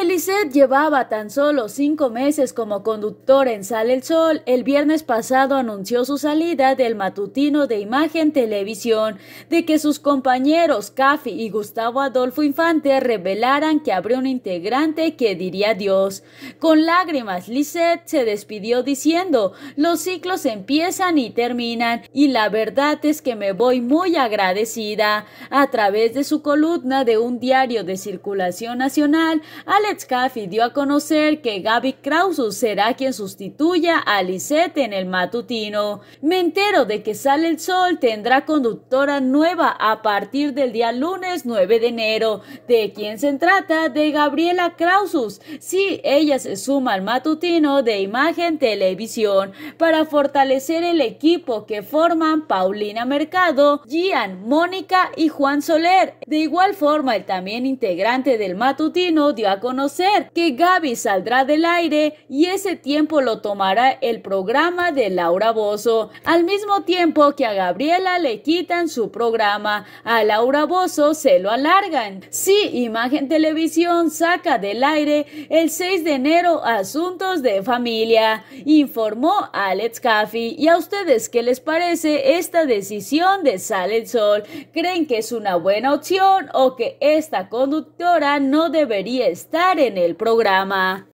Aunque llevaba tan solo cinco meses como conductor en Sal el Sol, el viernes pasado anunció su salida del matutino de Imagen Televisión, de que sus compañeros Caffi y Gustavo Adolfo Infante revelaran que habría un integrante que diría adiós. Con lágrimas, Lisette se despidió diciendo, los ciclos empiezan y terminan, y la verdad es que me voy muy agradecida. A través de su columna de un diario de circulación nacional, al y dio a conocer que Gaby Krausus será quien sustituya a Lisette en el matutino. Me entero de que Sale el Sol tendrá conductora nueva a partir del día lunes 9 de enero. ¿De quién se trata? De Gabriela Krausus. Sí, ella se suma al matutino de Imagen Televisión para fortalecer el equipo que forman Paulina Mercado, Gian, Mónica y Juan Soler. De igual forma, el también integrante del matutino dio a conocer que Gaby saldrá del aire y ese tiempo lo tomará el programa de Laura Bozo, al mismo tiempo que a Gabriela le quitan su programa, a Laura Bozo se lo alargan. si Imagen Televisión saca del aire el 6 de enero Asuntos de Familia, informó Alex Caffey. ¿Y a ustedes qué les parece esta decisión de Sale el Sol? ¿Creen que es una buena opción o que esta conductora no debería estar en el programa.